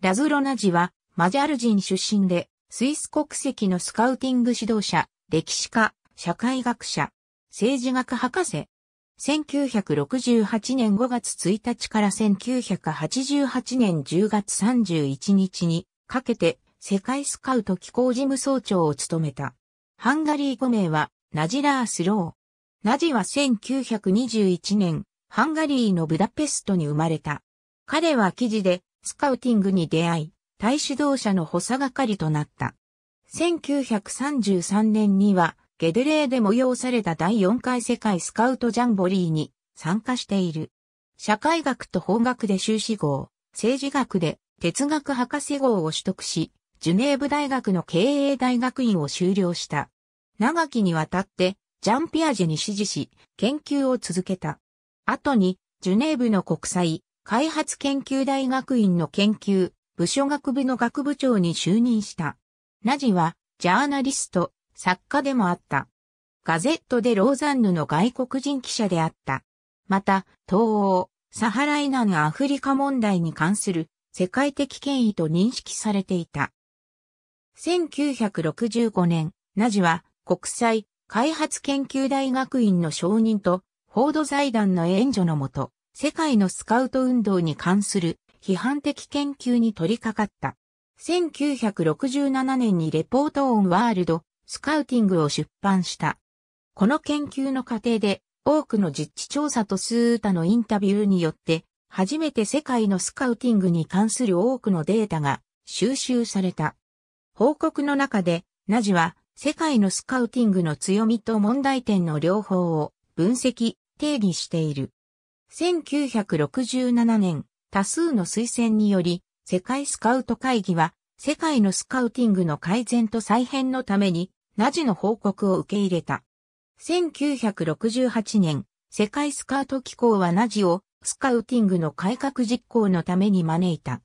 ラズロナジは、マジャル人出身で、スイス国籍のスカウティング指導者、歴史家、社会学者、政治学博士。1968年5月1日から1988年10月31日にかけて世界スカウト機構事務総長を務めた。ハンガリー語名はナジラースロー。ナジは1921年、ハンガリーのブダペストに生まれた。彼は記事でスカウティングに出会い、大指導者の補佐係となった。1933年には、ゲデレーで催された第4回世界スカウトジャンボリーに参加している。社会学と法学で修士号、政治学で哲学博士号を取得し、ジュネーブ大学の経営大学院を修了した。長きにわたって、ジャンピアジェに支持し、研究を続けた。後に、ジュネーブの国際開発研究大学院の研究、部署学部の学部長に就任した。ナジは、ジャーナリスト、作家でもあった。ガゼットでローザンヌの外国人記者であった。また、東欧、サハライナのアフリカ問題に関する世界的権威と認識されていた。1965年、ナジは国際開発研究大学院の承認と、フォード財団の援助のもと、世界のスカウト運動に関する批判的研究に取り掛かった。1967年にレポートオンワールド、スカウティングを出版した。この研究の過程で多くの実地調査と数多のインタビューによって初めて世界のスカウティングに関する多くのデータが収集された。報告の中でナジは世界のスカウティングの強みと問題点の両方を分析、定義している。1967年、多数の推薦により、世界スカウト会議は、世界のスカウティングの改善と再編のために、ナジの報告を受け入れた。1968年、世界スカウト機構はナジを、スカウティングの改革実行のために招いた。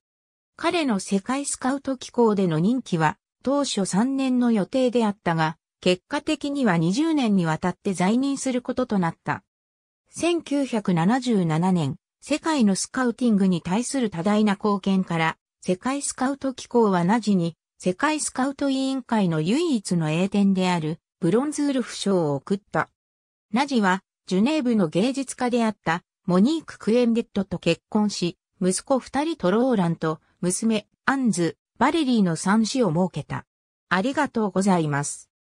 彼の世界スカウト機構での任期は、当初3年の予定であったが、結果的には20年にわたって在任することとなった。1977年、世界のスカウティングに対する多大な貢献から、世界スカウト機構はなじに、世界スカウト委員会の唯一の栄典である、ブロンズウルフ賞を贈った。ナジは、ジュネーブの芸術家であった、モニーク・クエンデットと結婚し、息子二人トローランと、娘、アンズ、バレリーの三子を設けた。ありがとうございます。